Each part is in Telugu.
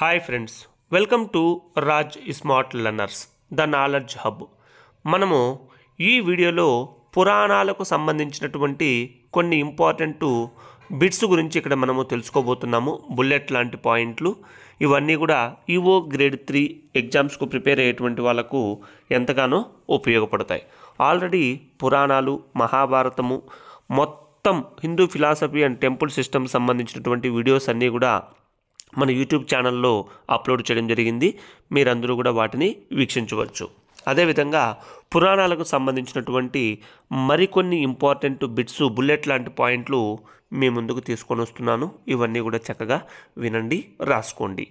hi friends welcome to Raj smart learners the knowledge hub మనము ఈ వీడియోలో పురాణాలకు సంబంధించినటువంటి కొన్ని ఇంపార్టెంట్ బిట్స్ గురించి ఇక్కడ మనము తెలుసుకోబోతున్నాము బుల్లెట్ లాంటి పాయింట్లు ఇవన్నీ కూడా ఈవో గ్రేడ్ త్రీ ఎగ్జామ్స్కు ప్రిపేర్ అయ్యేటువంటి వాళ్ళకు ఎంతగానో ఉపయోగపడతాయి ఆల్రెడీ పురాణాలు మహాభారతము మొత్తం Hindu philosophy and temple system సంబంధించినటువంటి వీడియోస్ అన్నీ కూడా మన యూట్యూబ్ ఛానల్లో అప్లోడ్ చేయడం జరిగింది మీరందరూ కూడా వాటిని వీక్షించవచ్చు అదేవిధంగా పురాణాలకు సంబంధించినటువంటి మరికొన్ని ఇంపార్టెంట్ బిట్స్ బుల్లెట్ లాంటి పాయింట్లు మీ ముందుకు తీసుకొని వస్తున్నాను ఇవన్నీ కూడా చక్కగా వినండి రాసుకోండి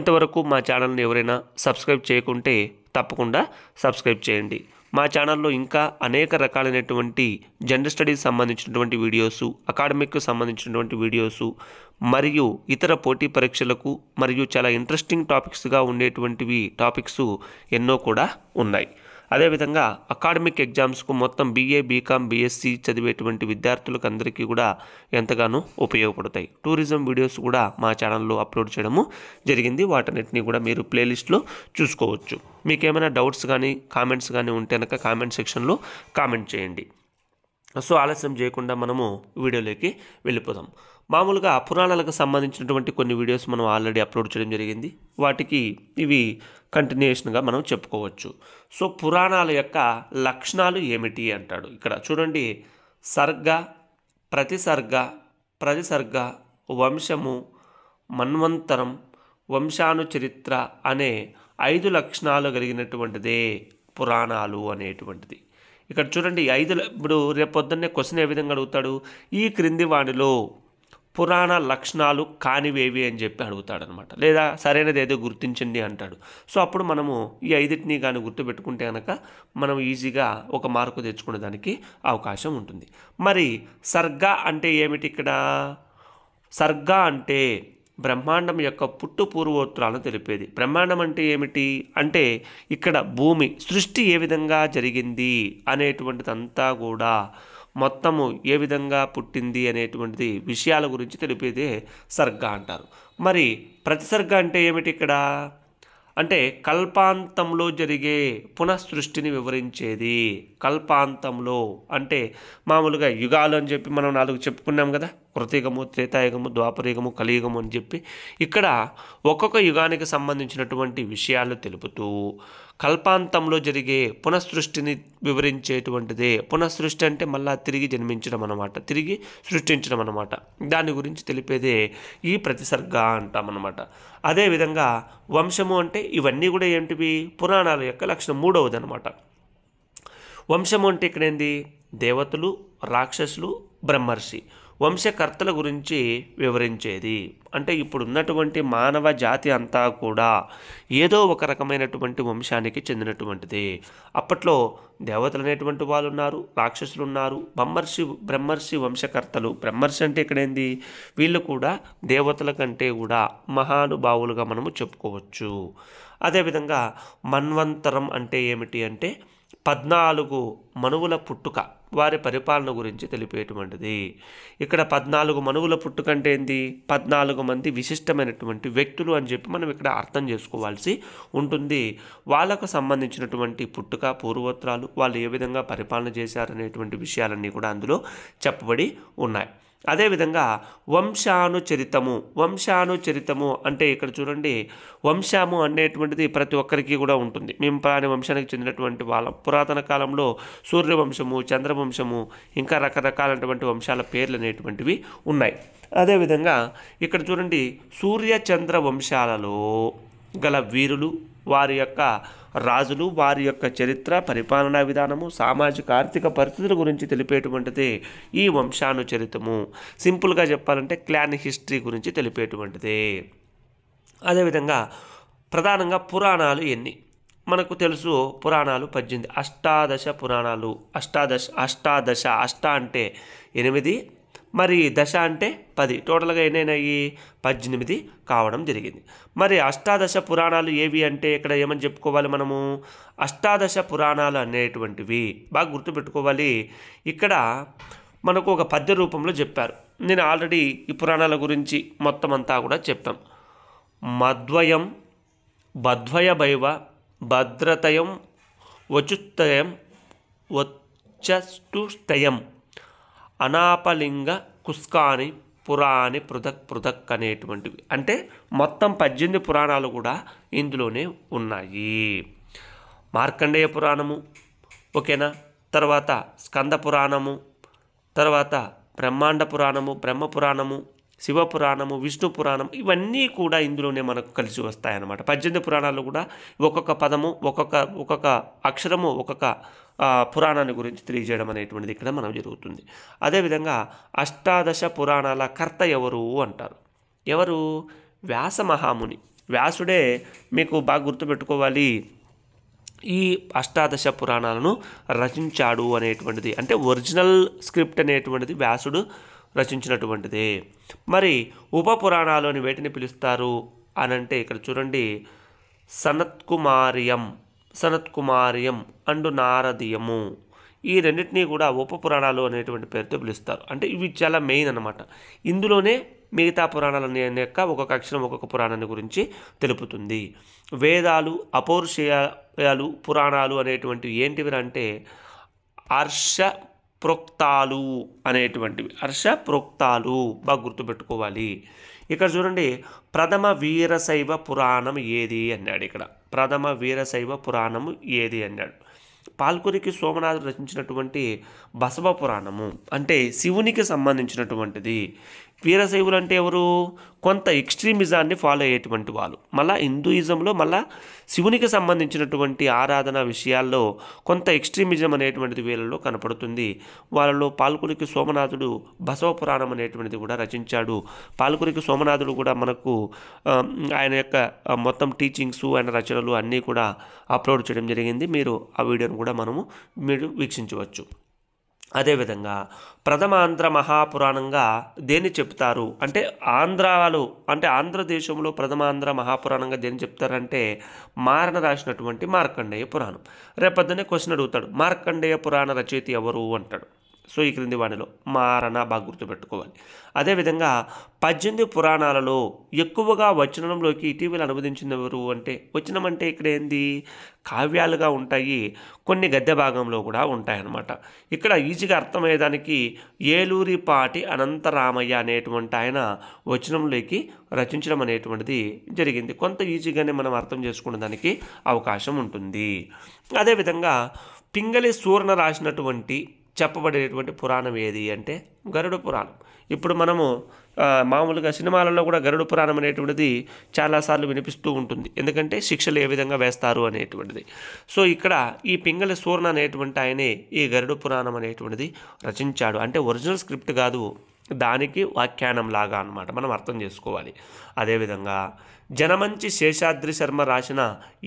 ఇంతవరకు మా ఛానల్ని ఎవరైనా సబ్స్క్రైబ్ చేయకుంటే తప్పకుండా సబ్స్క్రైబ్ చేయండి మా ఛానల్లో ఇంకా అనేక రకాలైనటువంటి జనరల్ స్టడీస్ సంబంధించినటువంటి వీడియోసు అకాడమిక్కు సంబంధించినటువంటి వీడియోసు మరియు ఇతర పోటీ పరీక్షలకు మరియు చాలా ఇంట్రెస్టింగ్ టాపిక్స్గా ఉండేటువంటివి టాపిక్స్ ఎన్నో కూడా ఉన్నాయి అదేవిధంగా అకాడమిక్ ఎగ్జామ్స్కు మొత్తం బీఏ బీకామ్ బీఎస్సీ చదివేటువంటి విద్యార్థులకు అందరికీ కూడా ఎంతగానో ఉపయోగపడతాయి టూరిజం వీడియోస్ కూడా మా ఛానల్లో అప్లోడ్ చేయడము జరిగింది వాటన్నిటిని కూడా మీరు ప్లేలిస్ట్లో చూసుకోవచ్చు మీకు ఏమైనా డౌట్స్ కానీ కామెంట్స్ కానీ ఉంటే కనుక కామెంట్ సెక్షన్లో కామెంట్ చేయండి సో ఆలస్యం చేయకుండా మనము వీడియోలోకి వెళ్ళిపోదాం మామూలుగా పురాణాలకు సంబంధించినటువంటి కొన్ని వీడియోస్ మనం ఆల్రెడీ అప్లోడ్ చేయడం జరిగింది వాటికి ఇవి కంటిన్యూషన్గా మనం చెప్పుకోవచ్చు సో పురాణాల యొక్క లక్షణాలు ఏమిటి అంటాడు ఇక్కడ చూడండి సర్గ ప్రతిసర్గ ప్రతిసర్గ వంశము మన్వంతరం వంశానుచరిత్ర అనే ఐదు లక్షణాలు కలిగినటువంటిదే పురాణాలు అనేటువంటిది ఇక్కడ చూడండి ఐదు ఇప్పుడు రేపు పొద్దున్నే క్వశ్చన్ ఏ విధంగా అడుగుతాడు ఈ క్రింది వాణిలో పురాణ లక్షణాలు కానివేవి అని చెప్పి అడుగుతాడనమాట లేదా సరైనది ఏదో గుర్తించండి అంటాడు సో అప్పుడు మనము ఈ ఐదుటిని కానీ గుర్తుపెట్టుకుంటే కనుక మనం ఈజీగా ఒక మార్కు తెచ్చుకునే దానికి అవకాశం ఉంటుంది మరి సర్గా అంటే ఏమిటి ఇక్కడ సర్గా అంటే బ్రహ్మాండం యొక్క పుట్టు పూర్వోత్తరాలను తెలిపేది బ్రహ్మాండం అంటే ఏమిటి అంటే ఇక్కడ భూమి సృష్టి ఏ విధంగా జరిగింది అనేటువంటిదంతా కూడా మొత్తము ఏ విధంగా పుట్టింది అనేటువంటిది విషయాల గురించి తెలిపేదే సర్గ అంటారు మరి ప్రతి సర్గ అంటే ఏమిటి ఇక్కడ అంటే కల్పాంతంలో జరిగే పునఃసృష్టిని వివరించేది కల్పాంతంలో అంటే మామూలుగా యుగాలు అని చెప్పి మనం నాలుగు చెప్పుకున్నాం కదా కృతయుగము త్రేతాయుగము ద్వాపరయుగము కలియుగము అని చెప్పి ఇక్కడ ఒక్కొక్క యుగానికి సంబంధించినటువంటి విషయాలు తెలుపుతూ కల్పాంతంలో జరిగే పునఃసృష్టిని వివరించేటువంటిదే పునఃసృష్టి అంటే మళ్ళా తిరిగి జన్మించడం అనమాట తిరిగి సృష్టించడం అనమాట దాని గురించి తెలిపేదే ఈ ప్రతిసర్గ అనమాట అదేవిధంగా వంశము అంటే ఇవన్నీ కూడా ఏంటివి పురాణాల యొక్క లక్షణం మూడవది అనమాట వంశము అంటే ఇక్కడేంది దేవతలు రాక్షసులు బ్రహ్మర్షి వంశకర్తల గురించి వివరించేది అంటే ఇప్పుడున్నటువంటి మానవ జాతి అంతా కూడా ఏదో ఒక రకమైనటువంటి వంశానికి చెందినటువంటిది అప్పట్లో దేవతలు అనేటువంటి వాళ్ళు ఉన్నారు రాక్షసులు ఉన్నారు బ్రహ్మర్షి బ్రహ్మర్షి వంశకర్తలు బ్రహ్మర్షి అంటే ఇక్కడేంది వీళ్ళు కూడా దేవతల కంటే కూడా మహానుభావులుగా మనము చెప్పుకోవచ్చు అదేవిధంగా మన్వంతరం అంటే ఏమిటి అంటే పద్నాలుగు మనువుల పుట్టుక వారి పరిపాలన గురించి తెలిపేటువంటిది ఇక్కడ పద్నాలుగు మనువుల పుట్టుక అంటే ఏంది పద్నాలుగు మంది విశిష్టమైనటువంటి వ్యక్తులు అని చెప్పి మనం ఇక్కడ అర్థం చేసుకోవాల్సి ఉంటుంది వాళ్ళకు సంబంధించినటువంటి పుట్టుక పూర్వోత్తరాలు వాళ్ళు ఏ విధంగా పరిపాలన చేశారనేటువంటి విషయాలన్నీ కూడా అందులో చెప్పబడి ఉన్నాయి అదేవిధంగా వంశానుచరితము వంశానుచరితము అంటే ఇక్కడ చూడండి వంశము అనేటువంటిది ప్రతి ఒక్కరికి కూడా ఉంటుంది మేము ప్రాణి వంశానికి చెందినటువంటి వాళ్ళం పురాతన కాలంలో సూర్యవంశము చంద్రవంశము ఇంకా రకరకాలైనటువంటి వంశాల పేర్లు అనేటువంటివి ఉన్నాయి అదేవిధంగా ఇక్కడ చూడండి సూర్యచంద్ర వంశాలలో గల వీరులు వారి యొక్క రాజులు వారి యొక్క చరిత్ర పరిపాలనా విధానము సామాజిక ఆర్థిక పరిస్థితుల గురించి తెలిపేటువంటిది ఈ వంశానుచరితము సింపుల్గా చెప్పాలంటే క్లాన్ హిస్టరీ గురించి తెలిపేటువంటిది అదేవిధంగా ప్రధానంగా పురాణాలు ఎన్ని మనకు తెలుసు పురాణాలు పద్దెనిమిది అష్టాదశ పురాణాలు అష్టాదశ అష్టాదశ అష్ట అంటే ఎనిమిది మరి దశ అంటే పది టోటల్గా ఎన్నైనాయి పద్దెనిమిది కావడం జరిగింది మరి అష్టాదశ పురాణాలు ఏవి అంటే ఇక్కడ ఏమని చెప్పుకోవాలి మనము అష్టాదశ పురాణాలు అనేటువంటివి బాగా గుర్తుపెట్టుకోవాలి ఇక్కడ మనకు ఒక పద్య రూపంలో చెప్పారు నేను ఆల్రెడీ ఈ పురాణాల గురించి మొత్తం అంతా కూడా చెప్పాం మద్వయం బద్వయ భైవ భద్రతయం వచుస్తయం వచ్చుస్తయం అనాపలింగ కుస్కాని పురాణి పృథక్ పృథక్ అనేటువంటివి అంటే మొత్తం పద్దెనిమిది పురాణాలు కూడా ఇందులోనే ఉన్నాయి మార్కండేయ పురాణము ఓకేనా తర్వాత స్కంద పురాణము తర్వాత బ్రహ్మాండ పురాణము బ్రహ్మ పురాణము శివ పురాణము విష్ణు పురాణం ఇవన్నీ కూడా ఇందులోనే మనకు కలిసి వస్తాయన్నమాట పద్దెనిమిది పురాణాలు కూడా ఒక్కొక్క పదము ఒక్కొక్క ఒక్కొక్క అక్షరము ఒక్కొక్క పురాణాన్ని గురించి తెలియజేయడం అనేటువంటిది ఇక్కడ మనం జరుగుతుంది అదేవిధంగా అష్టాదశ పురాణాల కర్త ఎవరు అంటారు ఎవరు వ్యాస మహాముని వ్యాసుడే మీకు బాగా గుర్తుపెట్టుకోవాలి ఈ అష్టాదశ పురాణాలను రచించాడు అనేటువంటిది అంటే ఒరిజినల్ స్క్రిప్ట్ అనేటువంటిది వ్యాసుడు రచించినటువంటిది మరి ఉప పురాణాలు అని వేటిని పిలుస్తారు అనంటే ఇక్కడ చూడండి సనత్కుమార్యం సనత్కుమార్యం అండ్ నారదీయము ఈ రెండింటినీ కూడా ఉపపురాణాలు అనేటువంటి పేరుతో పిలుస్తారు అంటే ఇవి చాలా మెయిన్ అనమాట ఇందులోనే మిగతా పురాణాలని యొక్క ఒక్కొక్క అక్షరం ఒక్కొక్క పురాణాన్ని గురించి తెలుపుతుంది వేదాలు అపౌరుషేయాలు పురాణాలు అనేటువంటివి ఏంటివి అంటే హర్ష ప్రోక్తాలు అనేటువంటివి హర్ష ప్రోక్తాలు బాగా గుర్తుపెట్టుకోవాలి ఇక్కడ చూడండి ప్రథమ వీరశైవ పురాణం ఏది అన్నాడు ఇక్కడ ప్రథమ వీరశైవ పురాణం ఏది అన్నాడు పాల్కురికి సోమనాథుడు రచించినటువంటి బసవ పురాణము అంటే శివునికి సంబంధించినటువంటిది వీరశైవులు అంటే ఎవరు కొంత ఎక్స్ట్రీమిజాన్ని ఫాలో అయ్యేటువంటి వాళ్ళు మళ్ళా హిందూయిజంలో మళ్ళా శివునికి సంబంధించినటువంటి ఆరాధన విషయాల్లో కొంత ఎక్స్ట్రీమిజం అనేటువంటిది వీళ్ళలో కనపడుతుంది వాళ్ళలో పాల్కురికి సోమనాథుడు బసవ పురాణం అనేటువంటిది కూడా రచించాడు పాల్కురికి సోమనాథుడు కూడా మనకు ఆయన యొక్క మొత్తం టీచింగ్స్ ఆయన రచనలు అన్నీ కూడా అప్లోడ్ చేయడం జరిగింది మీరు ఆ వీడియోను కూడా మనము మీరు వీక్షించవచ్చు అదేవిధంగా ప్రథమాంధ్ర మహాపురాణంగా దేన్ని చెప్తారు అంటే ఆంధ్రాలు అంటే ఆంధ్రదేశంలో ప్రథమాంధ్ర మహాపురాణంగా దేన్ని చెప్తారంటే మారణ రాసినటువంటి మార్కండేయ పురాణం రేపొద్దునే క్వశ్చన్ అడుగుతాడు మార్కండేయ పురాణ రచయిత ఎవరు అంటాడు సో ఈ క్రింది వాటిలో మారణ బాగా గుర్తుపెట్టుకోవాలి అదేవిధంగా పద్దెనిమిది పురాణాలలో ఎక్కువగా వచనంలోకి ఇటీవల అనువదించిన ఎవరు అంటే వచనం అంటే ఇక్కడ ఏంది కావ్యాలుగా ఉంటాయి కొన్ని గద్దె భాగంలో కూడా ఉంటాయన్నమాట ఇక్కడ ఈజీగా అర్థమయ్యేదానికి ఏలూరిపాటి అనంతరామయ్య అనేటువంటి ఆయన వచనంలోకి రచించడం అనేటువంటిది జరిగింది కొంత ఈజీగానే మనం అర్థం చేసుకునే దానికి అవకాశం ఉంటుంది అదేవిధంగా పింగళి సూర్ణ రాసినటువంటి చెప్పబడేటువంటి పురాణం ఏది అంటే గరుడ పురాణం ఇప్పుడు మనము మామూలుగా సినిమాలలో కూడా గరుడ పురాణం అనేటువంటిది చాలాసార్లు వినిపిస్తూ ఉంటుంది ఎందుకంటే శిక్షలు ఏ విధంగా వేస్తారు అనేటువంటిది సో ఇక్కడ ఈ పింగళ సూర్ణ అనేటువంటి ఆయనే ఈ గరుడ పురాణం అనేటువంటిది రచించాడు అంటే ఒరిజినల్ స్క్రిప్ట్ కాదు దానికి వ్యాఖ్యానం లాగా అనమాట మనం అర్థం చేసుకోవాలి అదేవిధంగా జనమంచి శేషాద్రి శర్మ రాసిన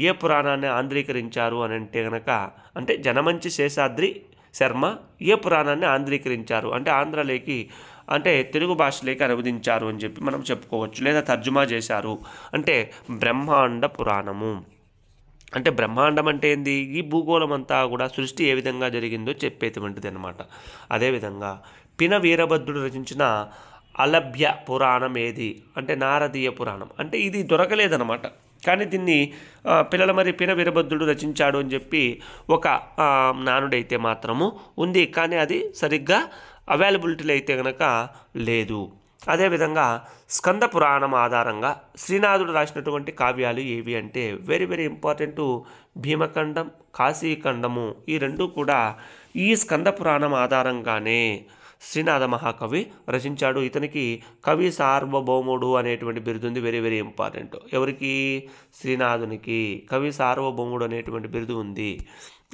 ఏ పురాణాన్ని ఆంధ్రీకరించారు అని అంటే కనుక అంటే జనమంచి శేషాద్రి శర్మ ఏ పురాణాన్ని ఆంధ్రీకరించారు అంటే ఆంధ్రలోకి అంటే తెలుగు భాషలోకి అనువదించారు అని చెప్పి మనం చెప్పుకోవచ్చు లేదా తర్జుమా చేశారు అంటే బ్రహ్మాండ పురాణము అంటే బ్రహ్మాండం అంటే ఏంది ఈ భూగోళం అంతా కూడా సృష్టి ఏ విధంగా జరిగిందో చెప్పేటువంటిది అనమాట అదేవిధంగా పిన వీరభద్రుడు రచించిన అలభ్య పురాణం ఏది అంటే నారదీయ పురాణం అంటే ఇది దొరకలేదనమాట కానీ దీన్ని పిల్లల మరి పిన వీరభద్రుడు రచించాడు అని చెప్పి ఒక నానుడైతే మాత్రము ఉంది కానీ అది సరిగ్గా అవైలబిలిటీలు అయితే కనుక లేదు అదేవిధంగా స్కంద పురాణం ఆధారంగా శ్రీనాథుడు రాసినటువంటి కావ్యాలు ఏవి అంటే very very important Bhimakhandam Kashikhandamu ఈ రెండు కూడా ఈ స్కంద పురాణం ఆధారంగానే శ్రీనాథ మహాకవి రచించాడు ఇతనికి కవి సార్వభౌముడు అనేటువంటి బిరుదు ఉంది వెరీ వెరీ ఇంపార్టెంట్ ఎవరికి శ్రీనాథునికి కవి సార్వభౌముడు అనేటువంటి బిరుదు ఉంది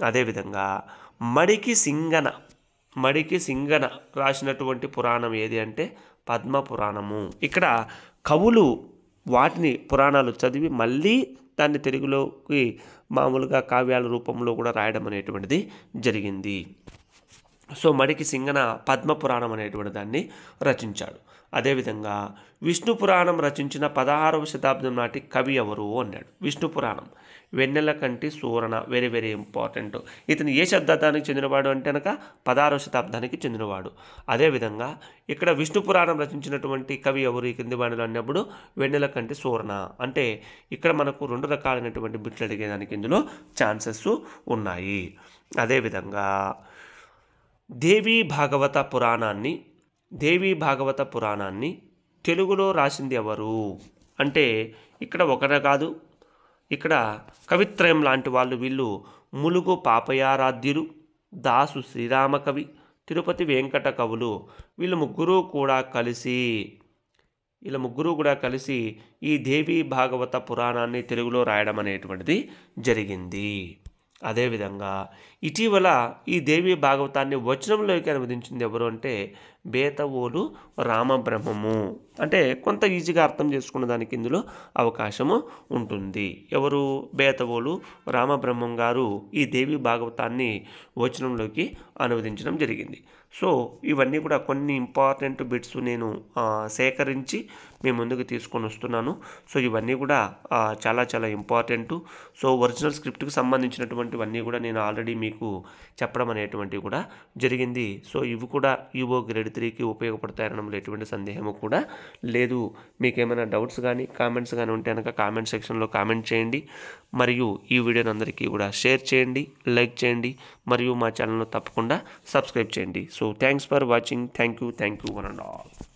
అదేవిధంగా మడికి సింగన మడికి సింగన రాసినటువంటి పురాణం ఏది అంటే పద్మ పురాణము ఇక్కడ కవులు వాటిని పురాణాలు చదివి మళ్ళీ దాన్ని తెలుగులోకి మామూలుగా కావ్యాల రూపంలో కూడా రాయడం అనేటువంటిది జరిగింది సో మడికి సింగన పద్మపురాణం అనేటువంటి దాన్ని రచించాడు అదేవిధంగా విష్ణు పురాణం రచించిన పదహారవ శతాబ్దం నాటి కవి ఎవరు అన్నాడు విష్ణు పురాణం వెన్నెల కంటి సూరణ వెరీ వెరీ ఇంపార్టెంట్ ఇతను ఏ శతాబ్దానికి చెందినవాడు అంటే కనుక పదహారవ శతాబ్దానికి చెందినవాడు అదేవిధంగా ఇక్కడ విష్ణు పురాణం రచించినటువంటి కవి ఎవరు కింది వాణిలో అన్నప్పుడు వెన్నెల కంటి సూరణ అంటే ఇక్కడ మనకు రెండు రకాలైనటువంటి బిట్లు అడిగేదానికి ఇందులో ఛాన్సెస్ ఉన్నాయి అదేవిధంగా దేవీ భాగవత పురాణాన్ని దేవీ భాగవత పురాణాన్ని తెలుగులో రాసింది ఎవరు అంటే ఇక్కడ ఒకరే కాదు ఇక్కడ కవిత్రయం లాంటి వాళ్ళు వీళ్ళు ములుగు పాపయారాధ్యులు దాసు శ్రీరామకవి తిరుపతి వెంకట కవులు వీళ్ళు ముగ్గురు కూడా కలిసి వీళ్ళ ముగ్గురు కూడా కలిసి ఈ దేవి భాగవత పురాణాన్ని తెలుగులో రాయడం అనేటువంటిది జరిగింది అదేవిధంగా ఇటీవల ఈ దేవి భాగవతాన్ని వచనంలోకి అనువదించింది ఎవరు అంటే బేతవోలు రామబ్రహ్మము అంటే కొంత ఈజీగా అర్థం చేసుకున్న దానికి ఇందులో అవకాశము ఉంటుంది ఎవరు బేతవోలు రామబ్రహ్మం గారు ఈ దేవి భాగవతాన్ని వచనంలోకి అనువదించడం జరిగింది సో ఇవన్నీ కూడా కొన్ని ఇంపార్టెంట్ బిట్స్ నేను సేకరించి మీ ముందుకు తీసుకొని వస్తున్నాను సో ఇవన్నీ కూడా చాలా చాలా ఇంపార్టెంట్ సో ఒరిజినల్ స్క్రిప్ట్కి సంబంధించినటువంటివన్నీ కూడా నేను ఆల్రెడీ మీకు చెప్పడం అనేటువంటివి కూడా జరిగింది సో ఇవి కూడా ఈవో గ్రేడ్ గ్రేడ్ త్రీకి ఉపయోగపడతాయనడంలో ఎటువంటి సందేహము కూడా లేదు మీకేమైనా డౌట్స్ కానీ కామెంట్స్ కానీ ఉంటే కనుక కామెంట్ సెక్షన్లో కామెంట్ చేయండి మరియు ఈ వీడియోని అందరికీ కూడా షేర్ చేయండి లైక్ చేయండి మరియు మా ఛానల్ను తప్పకుండా సబ్స్క్రైబ్ చేయండి so thanks for watching thank you thank you one and all